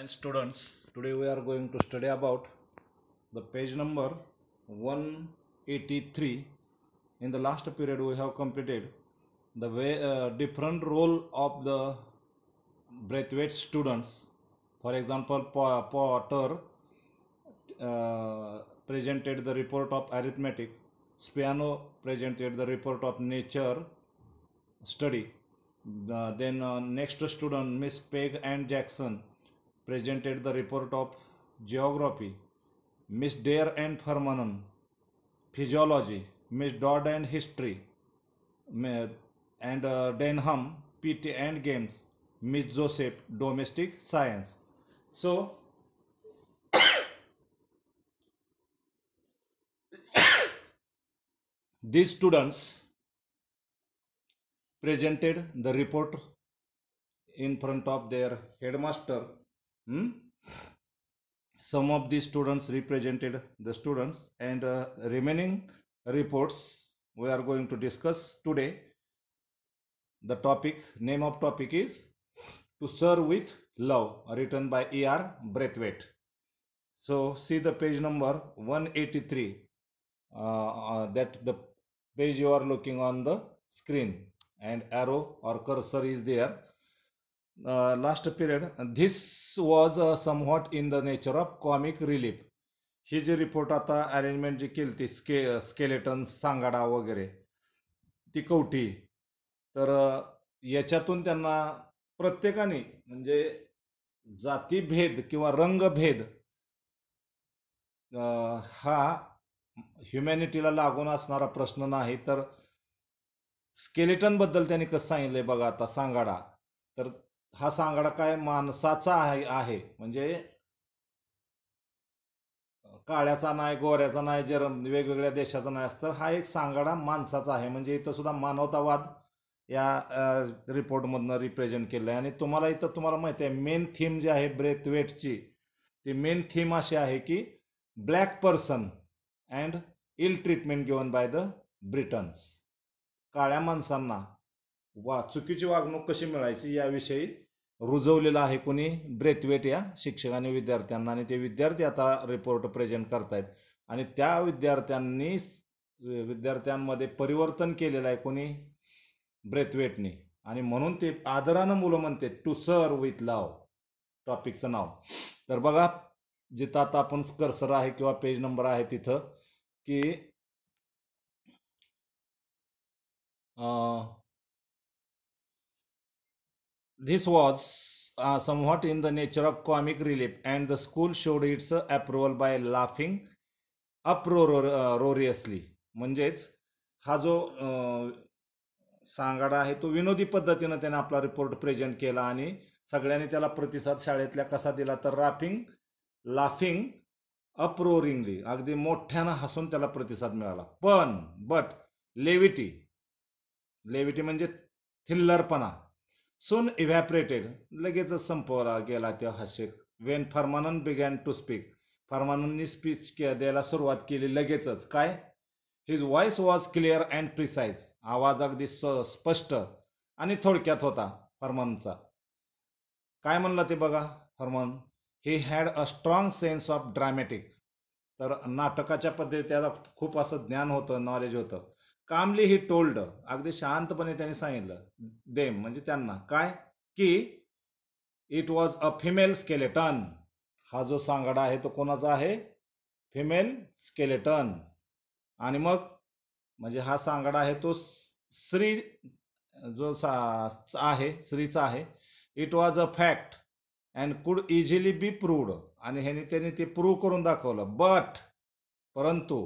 and students today we are going to study about the page number 183 in the last period we have completed the way uh, different role of the Braithwaite students for example Potter uh, presented the report of arithmetic Spiano presented the report of nature study uh, then uh, next student Miss Peg and Jackson presented the report of geography, Miss Dare and Fermanon, physiology, Miss Dodd and history, and uh, Denham, PT and games, Miss Joseph, domestic science. So, these students presented the report in front of their headmaster Hmm? Some of the students represented the students and uh, remaining reports we are going to discuss today. The topic, name of topic is To Serve with Love, written by E.R. Braithwaite. So see the page number 183 uh, uh, that the page you are looking on the screen and arrow or cursor is there last period this was somewhat in the nature of comic relief ही जी report आता arrangement जी केली ती स्के skeleton सांगाडा वगैरे ती कवठी तर uh, याच्यातून त्यांना प्रत्येकाने म्हणजे जातीभेद किंवा रंगभेद uh, हा ह्युमॅनिटीला लागून असणारा प्रश्न नाही तर स्केलेटनबद्दल त्यांनी कसं सांगितलं आहे बघा आता सांगाडा तर हा सांगाडा काय माणसाचा आहे म्हणजे काळ्याचा नाही गोऱ्याचा नाही जर वेगवेगळ्या देशाचा नाही असतं हा एक सांगाडा माणसाचा आहे म्हणजे इथं सुद्धा मानवतावाद या रिपोर्टमधनं रिप्रेझेंट केलं आहे आणि तुम्हाला इथं तुम्हाला माहिती आहे मेन थीम जी आहे ब्रेथवेटची ती मेन थीम अशी आहे की black person and ill treatment given by the Britons काळ्या माणसांना वा चुकीची वागणूक कशी मिळायची याविषयी रुजवलेलं आहे कोणी ब्रेथवेट या शिक्षकाने विद्यार्थ्यांना आणि ते विद्यार्थी आता रिपोर्ट प्रेझेंट करतायत आणि त्या विद्यार्थ्यांनी विद्यार्थ्यांमध्ये परिवर्तन केलेलं आहे कोणी ब्रेथवेटने आणि म्हणून ते आदरानं मुलं म्हणते टू सर विथ लाव टॉपिकचं नाव तर बघा जिथं आता आपण कर्सर आहे किंवा पेज नंबर आहे तिथं की This was uh, somewhat in the nature of comic relief, and the school showed its approval by laughing uproariously. म्हणजेच हा जो सांगाडा आहे तो विनोदी पद्धतीनं त्याने आपला रिपोर्ट प्रेझेंट केला आणि सगळ्यांनी त्याला प्रतिसाद शाळेतल्या कसा दिला तर राफिंग लाफिंग अप्रोरिंगली अगदी मोठ्यानं हसून त्याला प्रतिसाद मिळाला पण बट लेविटी लेविटी म्हणजे थिल्लरपणा सून इव्हॅपरेटेड लगेचच संपवला गेला त्या हास्य when Furman began to speak फर्मानननी स्पीच द्यायला सुरुवात केली लगेचच काय his voice was clear and precise आवाज अगदी स स्पष्ट आणि थोडक्यात होता फर्मानचा काय म्हणलं ते बघा Furman he had a strong sense of dramatic तर नाटकाच्या पद्धती त्याला खूप असं ज्ञान होतं नॉलेज होतं कामली ही टोल्ड अगदी शांतपणे त्यांनी सांगितलं देम म्हणजे त्यांना काय की it was a female skeleton हा जो सांगाडा आहे तो कोणाचा आहे फिमेल स्केलेटन आणि मग म्हणजे हा सांगाडा आहे तो स्त्री जो सा आहे स्त्रीचा आहे it was a fact and could easily be proved आणि ह्याने त्याने ते प्रूव्ह करून दाखवलं बट परंतु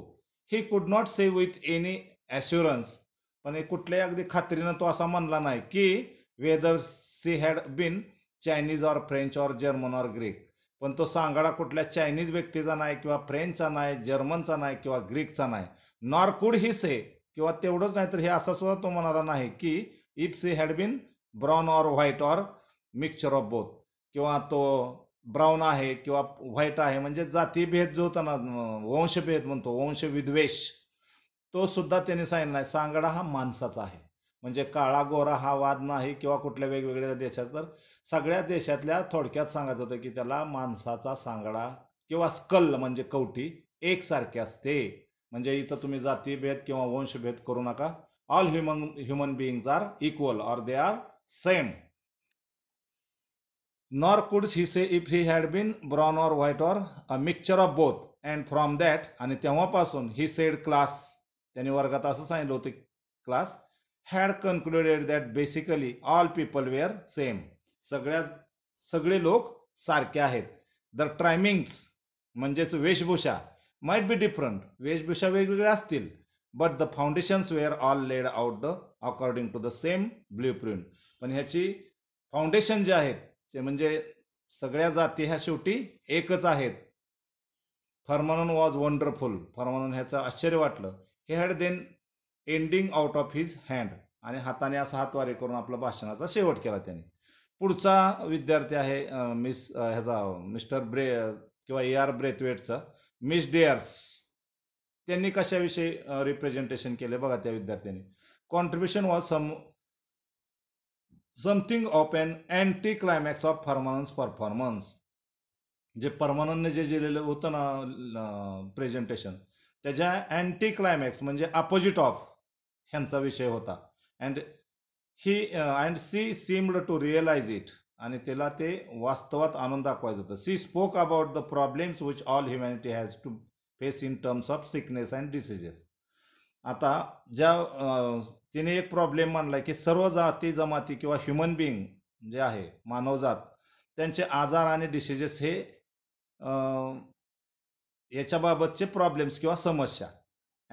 he could not say with any assurance पण हे कुठल्याही अगदी खात्रीनं तो असा म्हणला नाही की whether she had been Chinese or French or German or Greek पण तो सांगाडा कुठल्या चायनीज व्यक्तीचा नाही किंवा फ्रेंचचा नाही जर्मनचा नाही किंवा ग्रीकचा नाही नॉर कुड ही से किंवा तेवढंच नाही तर हे असा सुद्धा तो म्हणाला नाही की if she had been brown or white or mixture of both किंवा तो ब्राऊन आहे किंवा व्हाईट आहे म्हणजे जातीभेद जो होता ना वंशभेद म्हणतो वंशविद्वेष तो सुद्धा त्याने सांगितला आहे सांगडा हा माणसाचा आहे म्हणजे काळा गोरा हा वाद नाही किंवा कुठल्या वेगवेगळ्या देशात तर सगळ्या देशातल्या थोडक्यात सांगायचं होतं की त्याला माणसाचा सांगडा किंवा स्कल म्हणजे कवटी एकसारखे असते म्हणजे इथं तुम्ही जातीभेद किंवा वंशभेद करू नका all human human beings are equal or they are same nor could he say if he had been brown or white or a mixture of both and from that आणि तेव्हापासून ही सेड क्लास त्यांनी वर्गात असं सांगितलं होतं class had concluded that basically all people were same सगळ्या सगळे लोक सारखे आहेत द ट्रायमिंग्स म्हणजेच वेशभूषा माईट बी डिफरंट वेशभूषा वेगवेगळ्या असतील but the foundations were all laid out the according to the same blueprint पण ह्याची फाउंडेशन जे आहेत ते म्हणजे सगळ्या जाती ह्या शेवटी एकच आहेत फर्मनन वॉज वंडरफुल फर्मनन ह्याचं आश्चर्य वाटलं he had then ending out of his hand आणि हाताने असा हातवारे करून आपला भाषणाचा शेवट केला त्याने पुढचा विद्यार्थी आहे मिस ह्याचा मिस्टर ब्रे किंवा ए आर ब्रेथवेटचा मिस डेअर्स त्यांनी कशाविषयी रिप्रेझेंटेशन केले बघा त्या विद्यार्थ्यांनी contribution was some something of an anticlimax of performance performance जे परमानंदने जे दिलेलं होतं ना प्रेझेंटेशन त्याच्या अँटी क्लायमॅक्स म्हणजे अपोजिट ऑफ ह्यांचा विषय होता and he and she seemed to realise it आणि त्याला ते वास्तवात आणून दाखवायचं होतं she spoke about the problems which all humanity has to face in terms of sickness and diseases आता ज्या uh, तिने एक प्रॉब्लेम मांडला की सर्व जाती जमाती किंवा ह्युमन बिईंग जे आहे मानवजात त्यांचे आजार आणि डिसिजेस हे uh, याच्याबाबतचे प्रॉब्लेम्स किंवा समस्या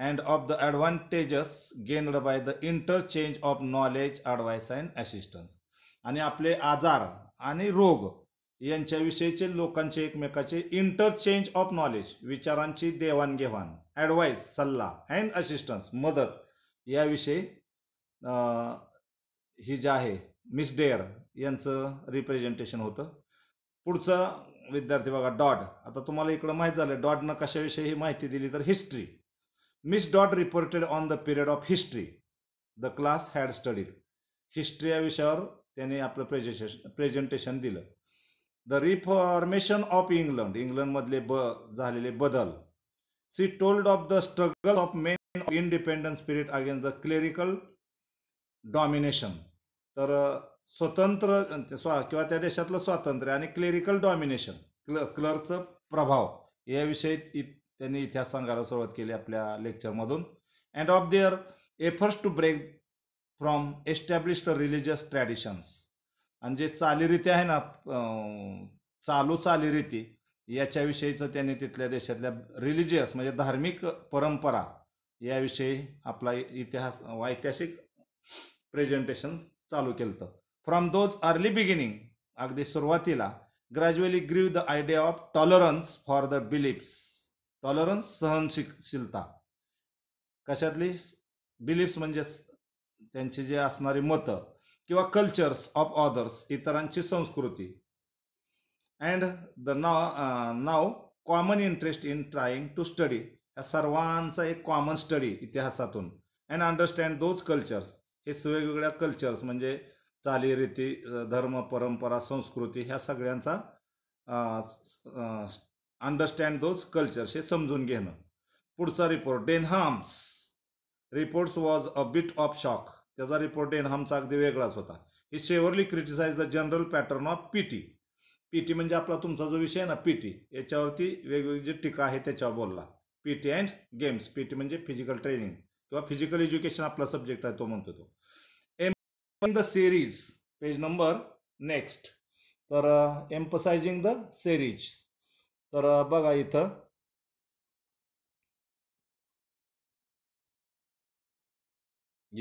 and of the advantages gained by the interchange of knowledge advice and assistance आणि आपले आजार आणि रोग यांच्याविषयीचे लोकांचे एकमेकाचे इंटरचेंज ऑफ नॉलेज विचारांची देवाणघेवाण ॲडवाईस सल्ला अँड असिस्टन्स मदत याविषयी ही जे आहे मिस डेअर यांचं रिप्रेझेंटेशन होतं पुढचं विद्यार्थी बघा डॉड आता तुम्हाला इकडं माहीत झालं डॉटनं कशाविषयी ही माहिती दिली तर history miss Dot reported on the period of history the class had studied history या विषयावर त्याने आपलं प्रेझेशन प्रेझेंटेशन दिलं द रिफॉर्मेशन ऑफ इंग्लंड इंग्लंडमधले ब झालेले बदल she told of the struggle of men independence spirit against the clerical domination तर स्वतंत्र स्वा किंवा त्या देशातलं स्वातंत्र्य आणि क्लेरिकल डॉमिनेशन क्ल क्लरचं प्रभाव याविषयी इ त्यांनी इतिहास सांगायला सुरुवात केली आपल्या लेक्चरमधून and of their efforts to break from established religious traditions आणि जे चालीरीती आहे ना चालू चालीरीती याच्याविषयीचं त्यांनी तिथल्या देशातल्या रिलिजियस म्हणजे धार्मिक परंपरा याविषयी आपला इतिहास ऐतिहासिक प्रेझेंटेशन चालू केलं फ्रॉम दोज अर्ली बिगिनिंग अगदी सुरुवातीला gradually grew the idea of tolerance for the beliefs tolerance सहनशीलता कशातली बिलीफ्स म्हणजे त्यांची जे असणारी मतं किंवा कल्चर्स ऑफ ऑदर्स इतरांची संस्कृती and the now now common interest in trying to study या सर्वांचा एक कॉमन स्टडी इतिहासातून अँड अंडरस्टँड दोज कल्चर्स हे वेगवेगळ्या कल्चर्स म्हणजे चालीरीती धर्म परंपरा संस्कृती ह्या सगळ्यांचा अंडरस्टँड दोज कल्चर हे समजून घेणं पुढचा report Denham's reports was a bit of shock त्याचा रिपोर्ट डेनहामचा अगदी वेगळाच होता he severely criticise the general pattern of P T P T म्हणजे आपला तुमचा जो विषय आहे ना पी टी याच्यावरती वेगवेगळी जी टीका आहे त्याच्यावर बोलला P T and games P T म्हणजे फिजिकल ट्रेनिंग किंवा फिजिकल एज्युकेशन आपला सब्जेक्ट आहे तो म्हणतो तो in the series page number next तर एम्पसाइजिंग द सेरीज तर uh, बघा इथं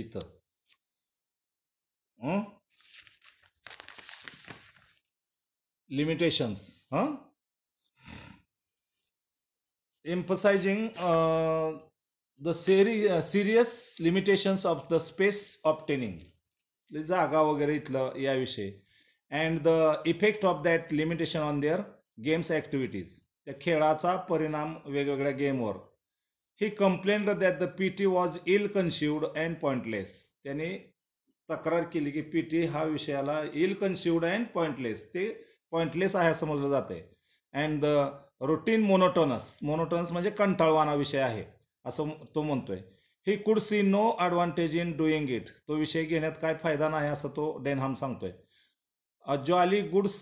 इथं लिमिटेशन्स हां एम्पसायझिंग द सेरी serious limitations of the space obtaining जागा वगैरे इथलं याविषयी and the effect of that limitation on their games activities त्या खेळाचा परिणाम वेगवेगळ्या गेमवर he complained that the P T was ill and pointless त्याने तक्रार केली की पी टी हा विषयाला इल अँड पॉईंटलेस ते पॉइंटलेस आहे समजलं जाते and the routine monotonous monotonous म्हणजे कंटाळवाना विषय आहे असं तो म्हणतोय he could see no advantage in doing it तो विषय घेण्यात काय फायदा नाही असं तो डेनहाम सांगतोय a jolly good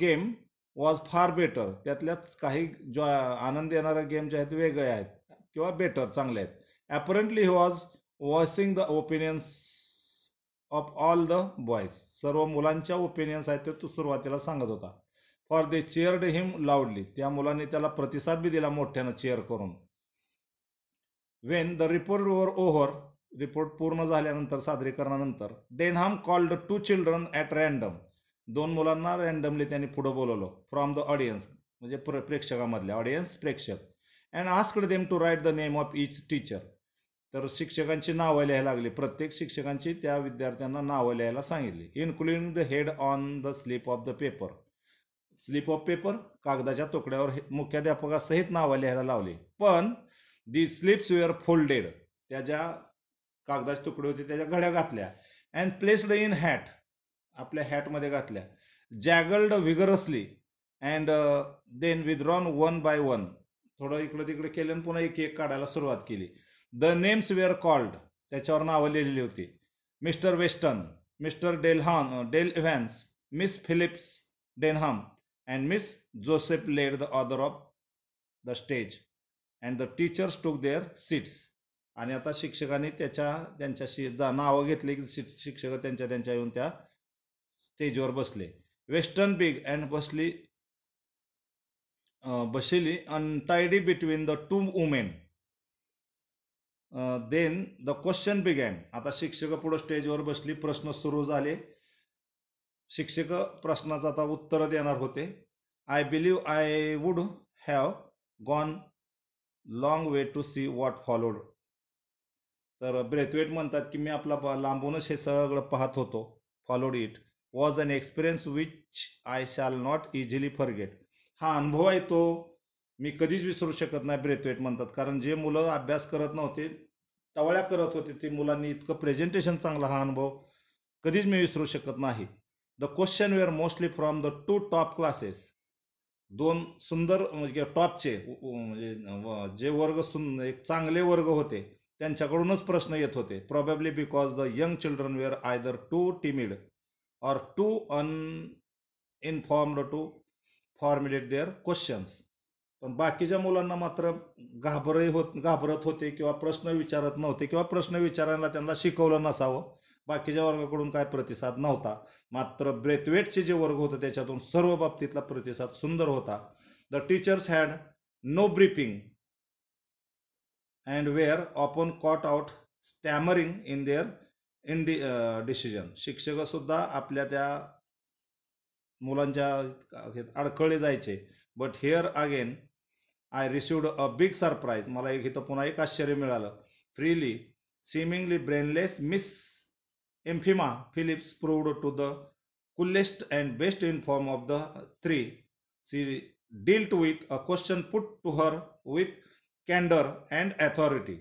game was far better त्यातल्याच काही जॉ आनंद येणाऱ्या गेम जे आहेत वेगळे आहेत किंवा बेटर चांगले आहेत apparently he was voicing the opinions of all the boys सर्व मुलांच्या ओपिनियन्स आहेत ते तो सुरुवातीला सांगत होता फॉर दे चेअर्ड हिम लाऊडली त्या मुलांनी त्याला प्रतिसाद बी दिला मोठ्यानं चेअर करून when the report was over report पूर्ण झाल्यानंतर सादरीकरणानंतर Denham called two children at random दोन मुलांना रॅन्डमली त्यांनी पुढं बोलवलं फ्रॉम द ऑडियन्स म्हणजे प्र प्रेक्षकामधल्या ऑडियन्स प्रेक्षक and asked them to write the name of each teacher तर शिक्षकांची नावं लिहायला लागली प्रत्येक शिक्षकांची त्या विद्यार्थ्यांना नावं लिहायला सांगितली including the head on the slip of the paper slip of paper कागदाच्या तुकड्यावर मुख्याध्यापकासहित नावं लिहायला लावली पण दी स्लिप्स वेअर फोल्डेड त्याच्या कागदाचे तुकडे होते त्याच्या घड्या घातल्या अँड प्लेस्ड इन हॅट आपल्या हॅटमध्ये घातल्या jiggled vigorously and then withdrawn one by one थोडं इकडं तिकडे केल्यानं पुन्हा एक एक काढायला सुरुवात केली द नेम्स वेअर कॉल्ड त्याच्यावर नावं लिहिलेली होती मिस्टर वेस्टन मिस्टर डेलहॉन Dale Evans miss Phillips Denham and miss Joseph led the other of the stage and the teachers took their seats आणि आता शिक्षकांनी त्याच्या त्यांच्याशी जा नावं घेतली की शिक शिक्षक त्यांच्या त्यांच्या येऊन त्या स्टेजवर बसले वेस्टर्न बिग अँड बसली अन untidy between the two women then the questions began आता शिक्षक पुढं स्टेजवर बसली प्रश्न सुरू झाले शिक्षक प्रश्नाचं आता उत्तर देणार होते I believe I would have gone long way to see what followed तर ब्रेथवेट म्हणतात की मी आपला लांबूनच हे सगळं पाहत होतो followed it was an experience which I shall not easily forget हा अनुभव आहे तो मी कधीच विसरू शकत नाही ब्रेथवेट म्हणतात कारण जे मुलं अभ्यास करत नव्हते टवळ्या करत होते ते मुलांनी इतकं प्रेझेंटेशन चांगला हा अनुभव कधीच मी विसरू शकत नाही the questions were mostly from the two top classes दोन सुंदर म्हणजे टॉपचे म्हणजे जे वर्ग सुन एक चांगले वर्ग होते त्यांच्याकडूनच प्रश्न येत होते probably because the young children were either too timid or too uninformed to formulate their questions पण बाकीच्या मुलांना मात्र घाबरही होत घाबरत होते किंवा प्रश्न विचारत नव्हते किंवा प्रश्न विचारायला त्यांना शिकवलं नसावं बाकीच्या वर्गाकडून काय प्रतिसाद नव्हता मात्र ब्रेथवेटचे जे वर्ग होते त्याच्यातून सर्व बाबतीतला प्रतिसाद सुंदर होता the teachers had no briefing and were often caught out stammering in their in डि डिसिजन शिक्षकसुद्धा आपल्या त्या मुलांच्या अडखळले जायचे but here again I received a big surprise मला एक इथं पुन्हा एक आश्चर्य मिळालं freely seemingly brainless miss emphyma phillips proved to the coolest and best informed of the three she dealt with a question put to her with candor and authority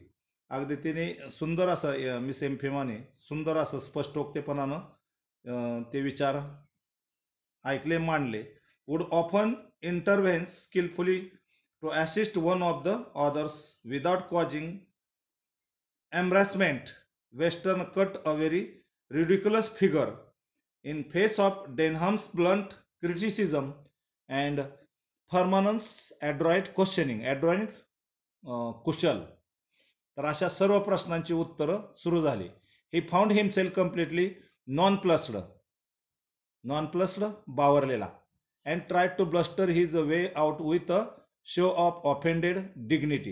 अगदी तिने सुंदर असं मिस एम्फिमाने सुंदर असं स्पष्टोक्तेपणानं ते विचार ऐकले मांडले would often intervene skilfully to assist one of the others without causing embarrassment Weston cut a very ridiculous figure in face of Denham's blunt criticism and Furman's adroit questioning, adroit कुशल uh, तर अशा सर्व प्रश्नांची उत्तरं सुरू झाली he found himself completely nonplussed nonplussed बावरलेला and try to bluster his a way out with a show of offended dignity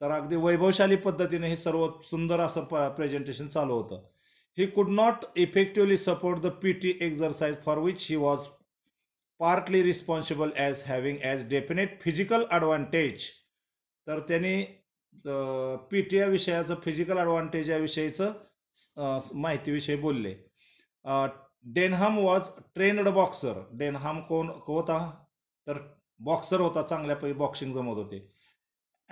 तर अगदी वैभवशाली पद्धतीने हे सर्व सुंदर असं प्रेझेंटेशन चालू होतं he could not effectively support the PT exercise for which he was partly responsible as having as definite physical advantage तर त्यांनी पी टी या विषयाचं फिजिकल ॲडव्हान्टेज माहितीविषयी बोलले Denham was trained boxer Denham कोण होता तर बॉक्सर होता चांगल्यापैकी बॉक्सिंग जमत होते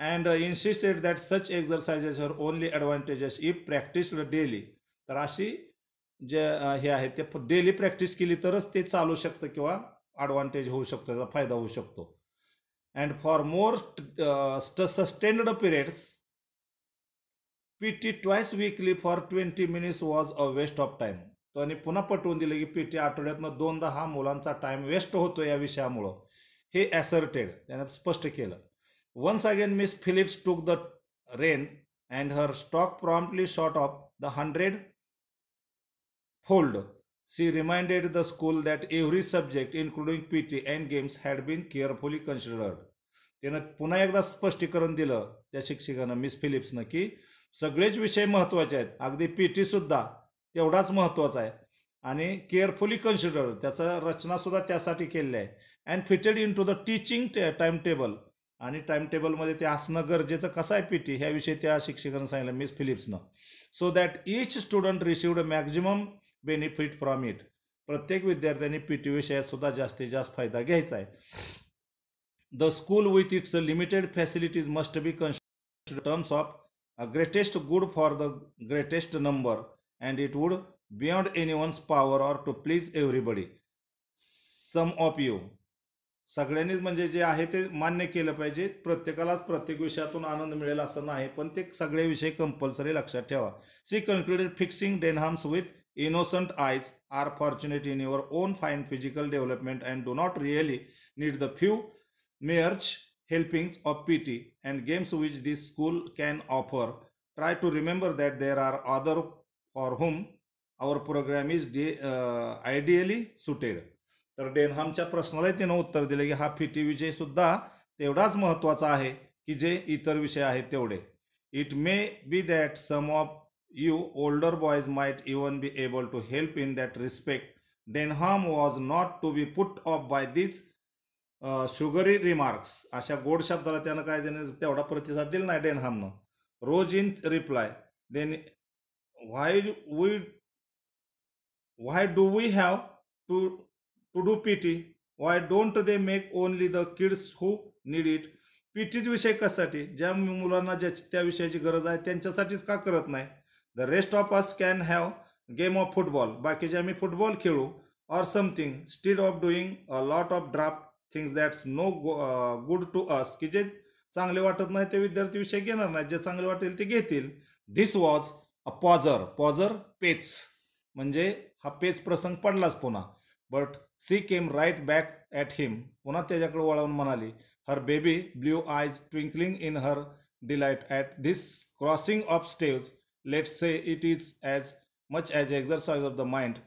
and इन्सिस्टेड that such exercises were only advantages if practised daily तर अशी जे हे आहे ते डेली प्रॅक्टिस केली तरच ते चालू शकतं किंवा ॲडव्हान्टेज होऊ शकतो त्याचा फायदा होऊ शकतो and for more sustained periods P T twice weekly for twenty minutes was a waste of time त्याने पुन्हा पटवून दिलं की पी टी आठवड्यातनं दोनदा हा मुलांचा टाईम वेस्ट होतो या विषयामुळं हे ॲसर्टेड त्याने स्पष्ट केलं once again miss Phillips took the rein and her stock promptly short of the hundred she reminded the school that every subject including P T and games had been carefully considered त्यानं पुन्हा एकदा स्पष्टीकरण दिलं त्या शिक्षिकांना miss फिलिप्सनं की सगळेच विषय महत्त्वाचे आहेत अगदी पी टी सुद्धा तेवढाच महत्त्वाचा आहे आणि केअरफुली कन्सिडर त्याचा रचनासुद्धा त्यासाठी केलेली आहे and fitted in to the teaching टे टाईम टेबल आणि टाईम टेबलमध्ये ते असणं गरजेचं कसं आहे पी टी ह्याविषयी त्या शिक्षकानं सांगितलं मिस फिलिप्सनं so that each student received maximum benefit from it प्रत्येक विद्यार्थ्यांनी पी टी विषयात सुद्धा जास्तीत जास्त फायदा घ्यायचा आहे the school with its limited facilities must be कन्स terms of a greatest good for the greatest number and it would beyond any one's power or to please everybody some of you सगळ्यांनीच म्हणजे जे आहे ते मान्य केलं पाहिजे प्रत्येकालाच प्रत्येक विषयातून आनंद मिळेल असं नाही पण ते सगळे विषय कंपल्सरी लक्षात ठेवा she concluded fixing Denham's with innocent eyes are fortunate in your own fine physical development and do not really need the few mere helpings of PT and games which this school can offer. Try to remember that there are other for whom our program is ideally suited. तर डेनहामच्या प्रश्नाला त्यानं उत्तर दिले की हा फिटी विजय सुद्धा तेवढाच महत्वाचा आहे की जे इतर विषय आहेत तेवढे it may be that some of you older boys might even be able to help in that respect Denham was not to be put off by this sugary remarks अशा गोड शब्दाला त्यानं काय देणे तेवढा प्रतिसाद दिला नाही डेनहामनं rose in reply then why we why do we have to to do P T why don't they make only the kids who need it P टीच विषय कशासाठी ज्या मुलांना ज्या त्या विषयाची गरज आहे त्यांच्यासाठीच का करत नाही the rest of us can have game of football बाकीचे आम्ही फुटबॉल खेळू or something stead of doing a lot of draft things that's no good to us की जे चांगले वाटत नाही ते विद्यार्थी विषय घेणार नाही जे चांगले वाटेल ते घेतील धिस वॉज अ पॉझर पॉझर पेच म्हणजे हा पेच प्रसंग पडलाच पुन्हा but she came right back at him पुन्हा त्याच्याकडे वळवून म्हणाली her baby blue eyes twinkling in her delight at this crossing of staves let's say it is as much as exercise of the mind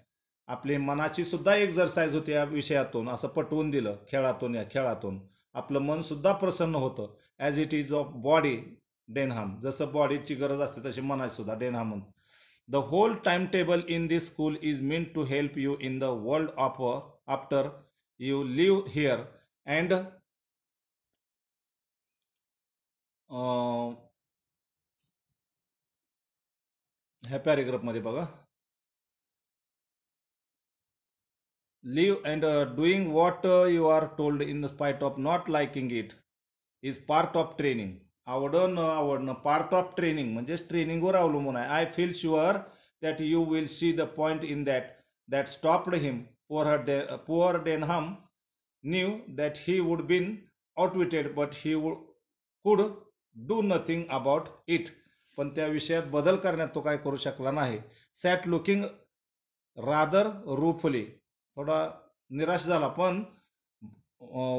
आपली मनाची सुद्धा exercise होते या विषयातून असं पटवून दिलं खेळातून या खेळातून आपलं मन सुद्धा प्रसन्न होतं as it is of body Denham जसं बॉडीची गरज असते तशी मनाची सुद्धा Denham the whole time table in this school is mean to help you in the world of after you leave here and ह्या पॅरेग्राफमध्ये बघा leave and doing what you are told in the spite of not liking it is part of training आवडणं न आवडणं part of training म्हणजेच ट्रेनिंगवर अवलंबून आहे I feel sure that you will see the point in that that stopped him poor her day poor Denham knew that he would been outwitted but he would could do nothing about it पण त्या विषयात बदल करण्यात तो काय करू शकला नाही सॅट लुकिंग रादर रूफली थोडा निराश झाला पण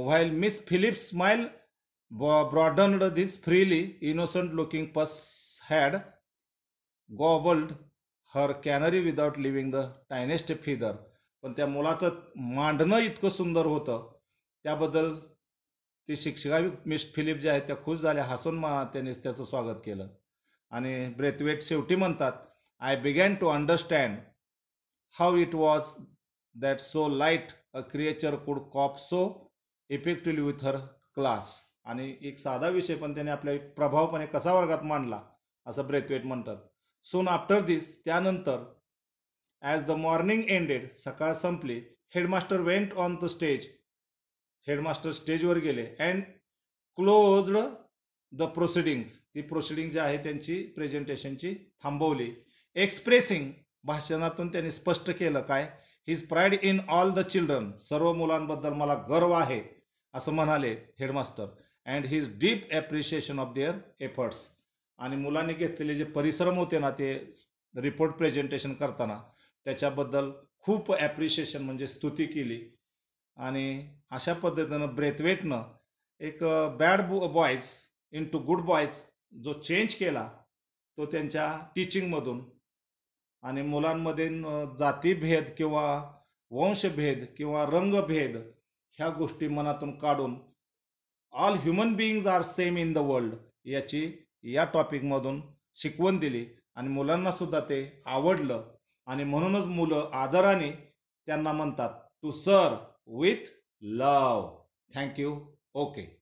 व्हाईल मिस फिलिप स्माइल बॉ broadened this freely innocent looking puss had gobbled her canary without leaving the tiniest feather पण त्या मुलाचं मांडणं इतकं सुंदर होतं त्याबद्दल ती शिक्षिका मिस फिलिप जे आहेत त्या खुश झाल्या हसून मा त्याने त्याचं स्वागत केलं आणि ब्रेथवेट शेवटी म्हणतात I began to understand how it was that so light a creature could cope so effectively with her class आणि एक साधा विषय पण त्याने आपल्या प्रभावपणे कसा वर्गात मांडला असं ब्रेथवेट म्हणतात सोन आफ्टर दिस त्यानंतर ॲज द मॉर्निंग एंडेड सकाळ संपली headmaster went on the stage headmaster स्टेजवर गेले अँड क्लोज्ड द प्रोसिडिंग्स ती प्रोसिडिंग जी आहे त्यांची प्रेझेंटेशनची थांबवली एक्सप्रेसिंग भाषणातून त्यांनी स्पष्ट केलं काय his pride in all the children सर्व मुलांबद्दल मला गर्व आहे असं म्हणाले headmaster and his deep appreciation of their efforts आणि मुलांनी घेतलेले जे परिश्रम होते ना ते रिपोर्ट प्रेझेंटेशन करताना त्याच्याबद्दल खूप ॲप्रिशिएशन म्हणजे स्तुती केली आणि अशा पद्धतीनं ब्रेथवेटनं एक bad uh, boys into good boys जो चेंज केला तो त्यांच्या टीचिंगमधून आणि मुलांमध्ये जातीभेद किंवा वंशभेद किंवा रंगभेद ह्या गोष्टी मनातून काढून all human beings are same in the world याची या टॉपिकमधून शिकवण दिली आणि मुलांनासुद्धा ते आवडलं आणि म्हणूनच मुलं आदराने त्यांना म्हणतात to sir with love thank you okay